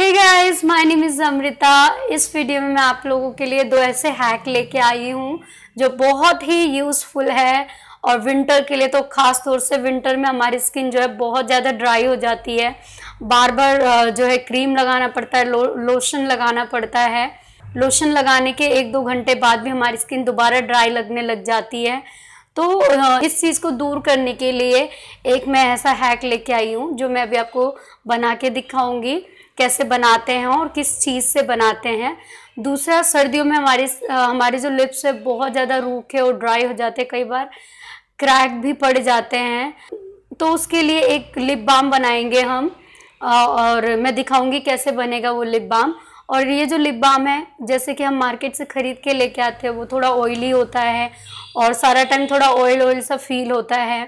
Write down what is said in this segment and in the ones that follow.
है guys my name is Amrita इस video में मैं आप लोगों के लिए दो ऐसे हैक लेके आई हूँ जो बहुत ही यूज़फुल है और विंटर के लिए तो ख़ास तौर से विंटर में हमारी स्किन जो है बहुत ज़्यादा ड्राई हो जाती है बार बार जो है क्रीम लगाना पड़ता है लो, लोशन लगाना पड़ता है लोशन लगाने के एक दो घंटे बाद भी हमारी स्किन दोबारा ड्राई लगने लग जाती है तो इस चीज़ को दूर करने के लिए एक मैं ऐसा हैक लेके आई हूँ जो मैं अभी आपको बना के दिखाऊंगी कैसे बनाते हैं और किस चीज़ से बनाते हैं दूसरा सर्दियों में हमारी हमारे जो लिप्स है बहुत ज़्यादा रूखे और ड्राई हो जाते हैं कई बार क्रैक भी पड़ जाते हैं तो उसके लिए एक लिप बाम बनाएंगे हम और मैं दिखाऊंगी कैसे बनेगा वो लिप बाम और ये जो लिप बाम है जैसे कि हम मार्केट से ख़रीद के लेके आते हैं वो थोड़ा ऑयली होता है और सारा टाइम थोड़ा ऑयल ऑयल सा फील होता है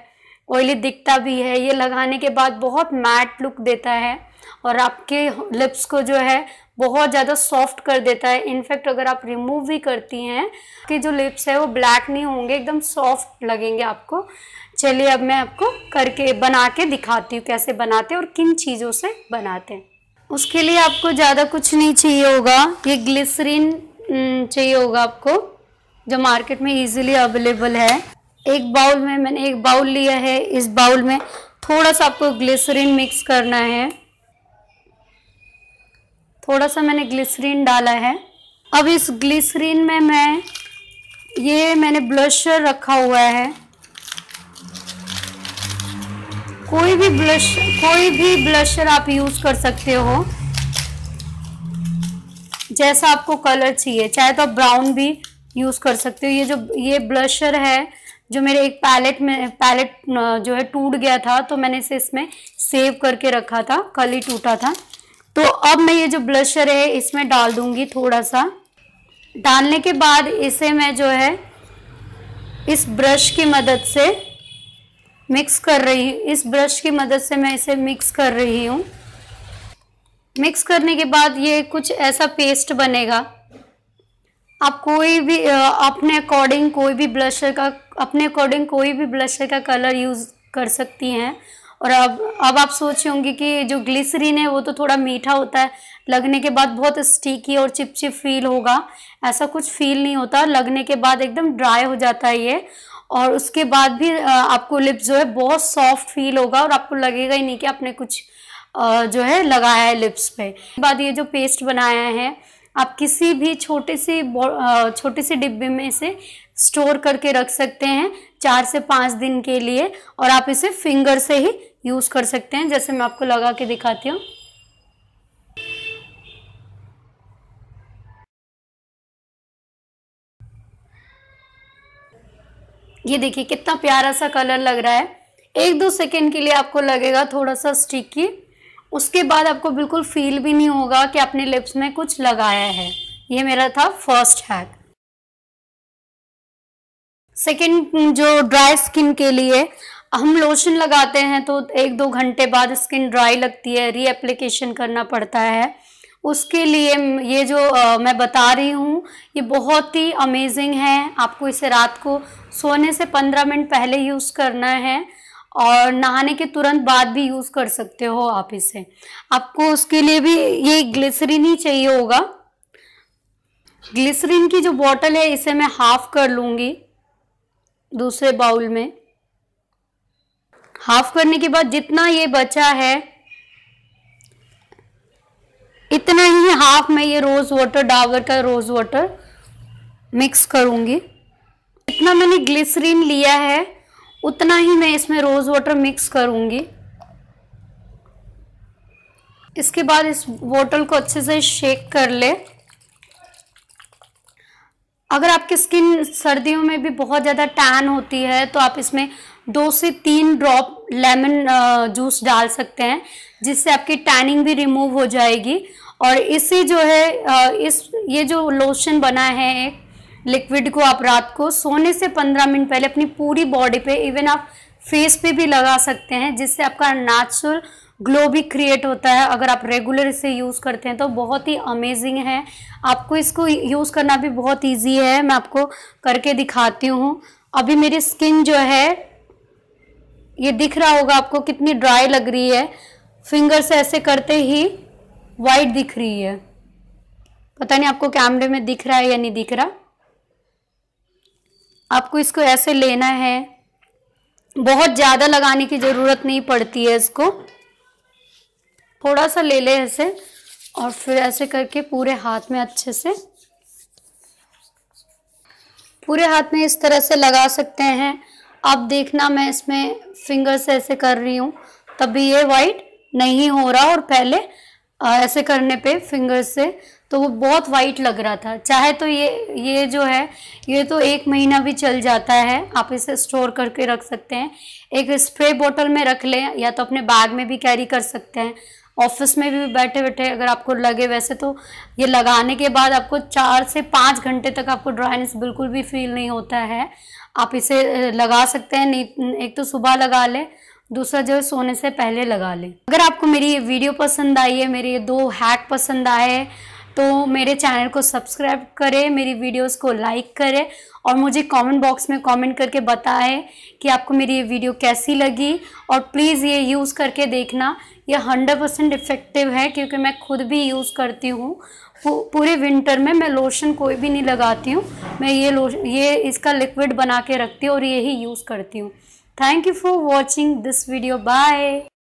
ऑयली दिखता भी है ये लगाने के बाद बहुत मैट लुक देता है और आपके लिप्स को जो है बहुत ज़्यादा सॉफ्ट कर देता है इनफैक्ट अगर आप रिमूव भी करती हैं कि जो लिप्स है वो ब्लैक नहीं होंगे एकदम सॉफ्ट लगेंगे आपको चलिए अब मैं आपको करके बना के दिखाती हूँ कैसे बनाते हैं और किन चीज़ों से बनाते हैं उसके लिए आपको ज़्यादा कुछ नहीं चाहिए होगा ये ग्लिसरीन हम्म, चाहिए होगा आपको जो मार्केट में ईजिली अवेलेबल है एक बाउल में मैंने एक बाउल लिया है इस बाउल में थोड़ा सा आपको ग्लिसरीन मिक्स करना है थोड़ा सा मैंने ग्लिसरीन डाला है अब इस ग्लिसरीन में मैं ये मैंने ब्लशर रखा हुआ है कोई भी ब्लश कोई भी ब्लशर आप यूज़ कर सकते हो जैसा आपको कलर चाहिए चाहे तो आप ब्राउन भी यूज़ कर सकते हो ये जो ये ब्लशर है जो मेरे एक पैलेट में पैलेट जो है टूट गया था तो मैंने इसे इसमें सेव करके रखा था कल ही टूटा था तो अब मैं ये जो ब्लशर है इसमें डाल दूंगी थोड़ा सा डालने के बाद इसे मैं जो है इस ब्रश की मदद से मिक्स कर रही हूँ इस ब्रश की मदद से मैं इसे मिक्स कर रही हूँ मिक्स करने के बाद ये कुछ ऐसा पेस्ट बनेगा आप कोई भी अपने अकॉर्डिंग कोई भी ब्लशर का अपने अकॉर्डिंग कोई भी ब्लशर का कलर यूज़ कर सकती हैं और अब अब आप सोच होंगे कि जो ग्लिसरीन है वो तो थोड़ा मीठा होता है लगने के बाद बहुत स्टिकी और चिपचिप फील होगा ऐसा कुछ फील नहीं होता लगने के बाद एकदम ड्राई हो जाता है ये और उसके बाद भी आपको लिप जो है बहुत सॉफ्ट फील होगा और आपको लगेगा ही नहीं कि आपने कुछ जो है लगाया है लिप्स पे बाद ये जो पेस्ट बनाया है आप किसी भी छोटे से छोटे से डिब्बे में इसे स्टोर करके रख सकते हैं चार से पाँच दिन के लिए और आप इसे फिंगर से ही यूज़ कर सकते हैं जैसे मैं आपको लगा के दिखाती हूँ ये देखिए कितना प्यारा सा कलर लग रहा है एक दो सेकेंड के लिए आपको लगेगा थोड़ा सा स्टिकी उसके बाद आपको बिल्कुल फील भी नहीं होगा कि आपने लिप्स में कुछ लगाया है ये मेरा था फर्स्ट हैक सेकेंड जो ड्राई स्किन के लिए हम लोशन लगाते हैं तो एक दो घंटे बाद स्किन ड्राई लगती है रीएप्लीकेशन करना पड़ता है उसके लिए ये जो आ, मैं बता रही हूँ ये बहुत ही अमेजिंग है आपको इसे रात को सोने से पंद्रह मिनट पहले यूज़ करना है और नहाने के तुरंत बाद भी यूज़ कर सकते हो आप इसे आपको उसके लिए भी ये ग्लिसरीन ही चाहिए होगा ग्लिसरीन की जो बॉटल है इसे मैं हाफ कर लूँगी दूसरे बाउल में हाफ करने के बाद जितना ये बचा है इतना ही हाफ में ये रोज़ वाटर डाबर का रोज़ वाटर मिक्स करूंगी इतना मैंने ग्लिसरीन लिया है उतना ही मैं इसमें रोज़ वाटर मिक्स करूंगी इसके बाद इस बोतल को अच्छे से शेक कर ले अगर आपकी स्किन सर्दियों में भी बहुत ज़्यादा टैन होती है तो आप इसमें दो से तीन ड्रॉप लेमन जूस डाल सकते हैं जिससे आपकी टैनिंग भी रिमूव हो जाएगी और इसी जो है इस ये जो लोशन बना है एक लिक्विड को आप रात को सोने से पंद्रह मिनट पहले अपनी पूरी बॉडी पे इवन आप फेस पे भी लगा सकते हैं जिससे आपका नेचुरल ग्लो भी क्रिएट होता है अगर आप रेगुलर इसे यूज़ करते हैं तो बहुत ही अमेजिंग है आपको इसको यूज़ करना भी बहुत ईजी है मैं आपको करके दिखाती हूँ अभी मेरी स्किन जो है ये दिख रहा होगा आपको कितनी ड्राई लग रही है फिंगर से ऐसे करते ही वाइट दिख रही है पता नहीं आपको कैमरे में दिख रहा है या नहीं दिख रहा आपको इसको ऐसे लेना है बहुत ज़्यादा लगाने की ज़रूरत नहीं पड़ती है इसको थोड़ा सा ले ले ऐसे और फिर ऐसे करके पूरे हाथ में अच्छे से पूरे हाथ में इस तरह से लगा सकते हैं अब देखना मैं इसमें फिंगर से ऐसे कर रही हूँ तभी ये वाइट नहीं हो रहा और पहले ऐसे करने पे फिंगर से तो वो बहुत वाइट लग रहा था चाहे तो ये ये जो है ये तो एक महीना भी चल जाता है आप इसे स्टोर करके रख सकते हैं एक स्प्रे बोतल में रख लें या तो अपने बैग में भी कैरी कर सकते हैं ऑफिस में भी बैठे बैठे अगर आपको लगे वैसे तो ये लगाने के बाद आपको चार से पाँच घंटे तक आपको ड्राइनेस बिल्कुल भी फील नहीं होता है आप इसे लगा सकते हैं नहीं एक तो सुबह लगा लें दूसरा जो है सोने से पहले लगा लें अगर आपको मेरी ये वीडियो पसंद आई है मेरे ये दो हैक पसंद आए तो मेरे चैनल को सब्सक्राइब करें मेरी वीडियोस को लाइक करें और मुझे कमेंट बॉक्स में कमेंट करके बताएं कि आपको मेरी ये वीडियो कैसी लगी और प्लीज़ ये यूज़ करके देखना ये हंड्रेड परसेंट इफ़ेक्टिव है क्योंकि मैं खुद भी यूज़ करती हूँ पूरे विंटर में मैं लोशन कोई भी नहीं लगाती हूँ मैं ये लोशन ये इसका लिक्विड बना के रखती हूँ और यही यूज़ करती हूँ thank you for watching this video bye